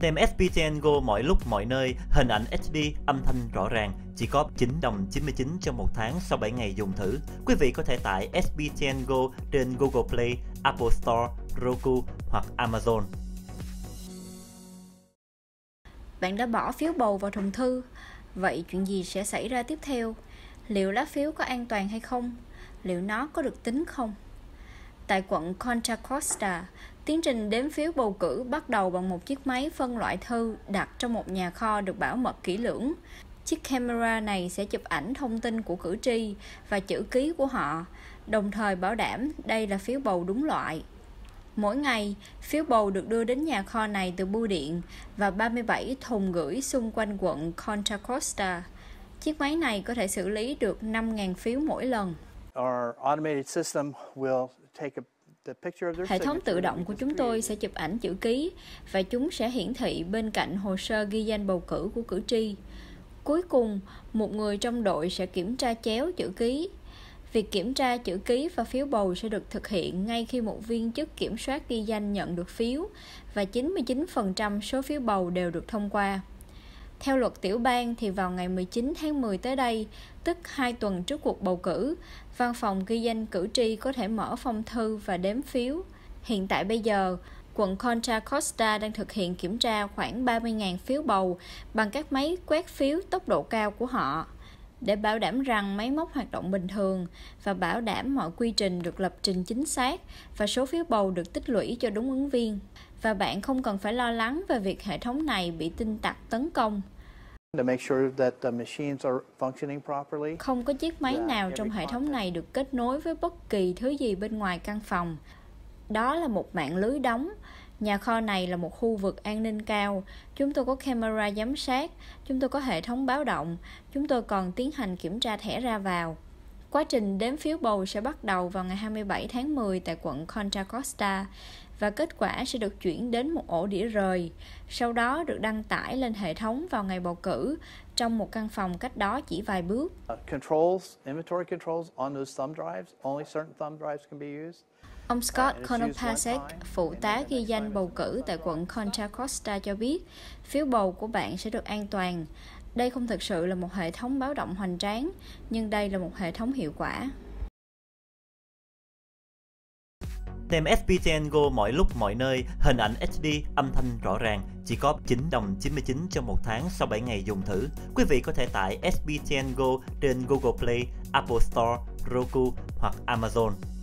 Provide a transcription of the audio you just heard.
Tem SPTN Go mọi lúc mọi nơi, hình ảnh HD, âm thanh rõ ràng, chỉ có 9 đồng 99 cho một tháng sau 7 ngày dùng thử. Quý vị có thể tải SPTN Go trên Google Play, Apple Store, Roku hoặc Amazon. Bạn đã bỏ phiếu bầu vào thùng thư, vậy chuyện gì sẽ xảy ra tiếp theo? Liệu lá phiếu có an toàn hay không? Liệu nó có được tính không? Tại quận Contra Costa, Tiến trình đếm phiếu bầu cử bắt đầu bằng một chiếc máy phân loại thư đặt trong một nhà kho được bảo mật kỹ lưỡng. Chiếc camera này sẽ chụp ảnh thông tin của cử tri và chữ ký của họ, đồng thời bảo đảm đây là phiếu bầu đúng loại. Mỗi ngày, phiếu bầu được đưa đến nhà kho này từ bưu điện và 37 thùng gửi xung quanh quận Contra Costa. Chiếc máy này có thể xử lý được 5.000 phiếu mỗi lần. Our automated system will take a Hệ thống tự động của chúng tôi sẽ chụp ảnh chữ ký và chúng sẽ hiển thị bên cạnh hồ sơ ghi danh bầu cử của cử tri. Cuối cùng, một người trong đội sẽ kiểm tra chéo chữ ký. Việc kiểm tra chữ ký và phiếu bầu sẽ được thực hiện ngay khi một viên chức kiểm soát ghi danh nhận được phiếu và 99% số phiếu bầu đều được thông qua. Theo luật tiểu bang thì vào ngày 19 tháng 10 tới đây, tức 2 tuần trước cuộc bầu cử, văn phòng ghi danh cử tri có thể mở phong thư và đếm phiếu. Hiện tại bây giờ, quận Contra Costa đang thực hiện kiểm tra khoảng 30.000 phiếu bầu bằng các máy quét phiếu tốc độ cao của họ để bảo đảm rằng máy móc hoạt động bình thường và bảo đảm mọi quy trình được lập trình chính xác và số phiếu bầu được tích lũy cho đúng ứng viên. Và bạn không cần phải lo lắng về việc hệ thống này bị tin tặc tấn công. Không có chiếc máy nào trong hệ thống này được kết nối với bất kỳ thứ gì bên ngoài căn phòng. Đó là một mạng lưới đóng. Nhà kho này là một khu vực an ninh cao. Chúng tôi có camera giám sát, chúng tôi có hệ thống báo động, chúng tôi còn tiến hành kiểm tra thẻ ra vào. Quá trình đếm phiếu bầu sẽ bắt đầu vào ngày 27 tháng 10 tại quận Contra Costa và kết quả sẽ được chuyển đến một ổ đĩa rời, sau đó được đăng tải lên hệ thống vào ngày bầu cử trong một căn phòng cách đó chỉ vài bước. Ông Scott Konopasek, phụ tá ghi danh bầu cử tại quận Contra Costa cho biết, phiếu bầu của bạn sẽ được an toàn đây không thực sự là một hệ thống báo động hoành tráng nhưng đây là một hệ thống hiệu quả Xem FPTN Go mọi lúc mọi nơi, hình ảnh HD, âm thanh rõ ràng, chỉ có 9 đồng 99 cho một tháng sau 7 ngày dùng thử. Quý vị có thể tải FPTN Go trên Google Play, Apple Store, Roku hoặc Amazon.